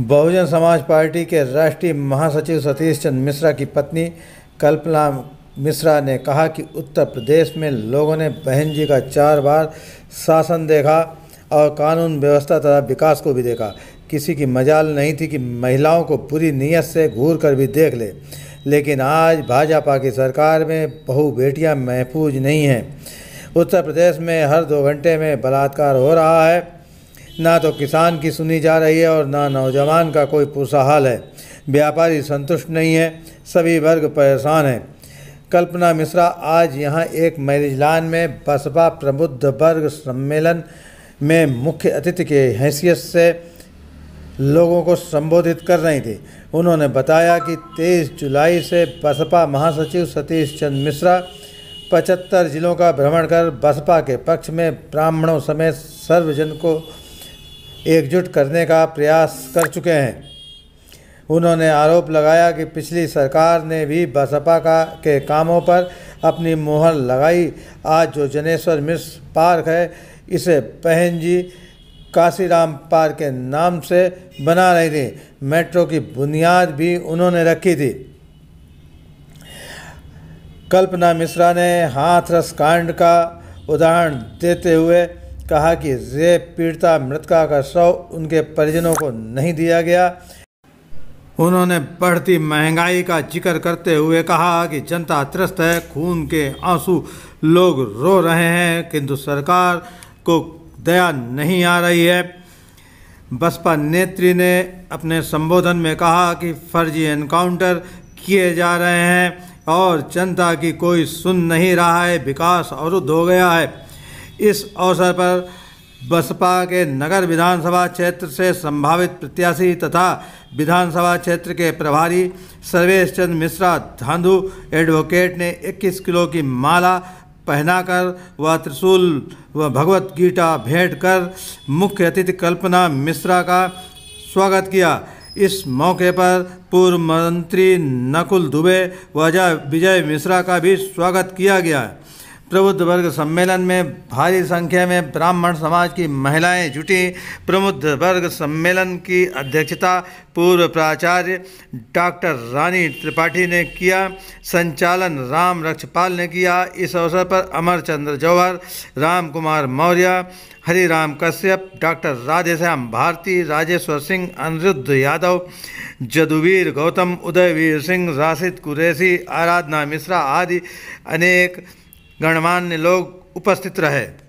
बहुजन समाज पार्टी के राष्ट्रीय महासचिव सतीश चंद मिश्रा की पत्नी कल्पना मिश्रा ने कहा कि उत्तर प्रदेश में लोगों ने बहन जी का चार बार शासन देखा और कानून व्यवस्था तथा विकास को भी देखा किसी की मजाल नहीं थी कि महिलाओं को पूरी नीयत से घूर कर भी देख ले लेकिन आज भाजपा की सरकार में बहु बेटियां महफूज नहीं हैं उत्तर प्रदेश में हर दो घंटे में बलात्कार हो रहा है ना तो किसान की सुनी जा रही है और ना नौजवान का कोई पुरसाहाल है व्यापारी संतुष्ट नहीं है सभी वर्ग परेशान हैं कल्पना मिश्रा आज यहाँ एक मैरिज लाइन में बसपा प्रबुद्ध वर्ग सम्मेलन में मुख्य अतिथि के हैसियत से लोगों को संबोधित कर रही थी उन्होंने बताया कि 23 जुलाई से बसपा महासचिव सतीश चंद मिश्रा पचहत्तर जिलों का भ्रमण कर बसपा के पक्ष में ब्राह्मणों समेत सर्वजन को एकजुट करने का प्रयास कर चुके हैं उन्होंने आरोप लगाया कि पिछली सरकार ने भी बसपा का के कामों पर अपनी मोहर लगाई आज जो जनेश्वर मिश्र पार्क है इसे बहन जी काशीराम पार्क के नाम से बना रही थी मेट्रो की बुनियाद भी उन्होंने रखी थी कल्पना मिश्रा ने हाथरस कांड का उदाहरण देते हुए कहा कि जेब पीड़िता मृतका का शव उनके परिजनों को नहीं दिया गया उन्होंने बढ़ती महंगाई का जिक्र करते हुए कहा कि जनता त्रस्त है खून के आंसू लोग रो रहे हैं किंतु सरकार को दया नहीं आ रही है बसपा नेत्री ने अपने संबोधन में कहा कि फर्जी एनकाउंटर किए जा रहे हैं और जनता की कोई सुन नहीं रहा है विकास अवरुद्ध हो गया है इस अवसर पर बसपा के नगर विधानसभा क्षेत्र से संभावित प्रत्याशी तथा विधानसभा क्षेत्र के प्रभारी सर्वेश चंद्र मिश्रा धांधु एडवोकेट ने 21 किलो की माला पहनाकर व त्रिशूल व भगवत गीता भेंट कर मुख्य अतिथि कल्पना मिश्रा का स्वागत किया इस मौके पर पूर्व मंत्री नकुल दुबे व विजय मिश्रा का भी स्वागत किया गया प्रबुद्ध वर्ग सम्मेलन में भारी संख्या में ब्राह्मण समाज की महिलाएं जुटी प्रबुद्ध वर्ग सम्मेलन की अध्यक्षता पूर्व प्राचार्य डॉक्टर रानी त्रिपाठी ने किया संचालन राम रक्षपाल ने किया इस अवसर पर अमर चंद्र जौहर राम कुमार मौर्य हरिराम कश्यप डॉक्टर राधेश्याम भारती राजेश्वर सिंह अनिरुद्ध यादव जदुवीर गौतम उदयवीर सिंह राशिद कुरैसी आराधना मिश्रा आदि अनेक गणमान्य लोग उपस्थित रहे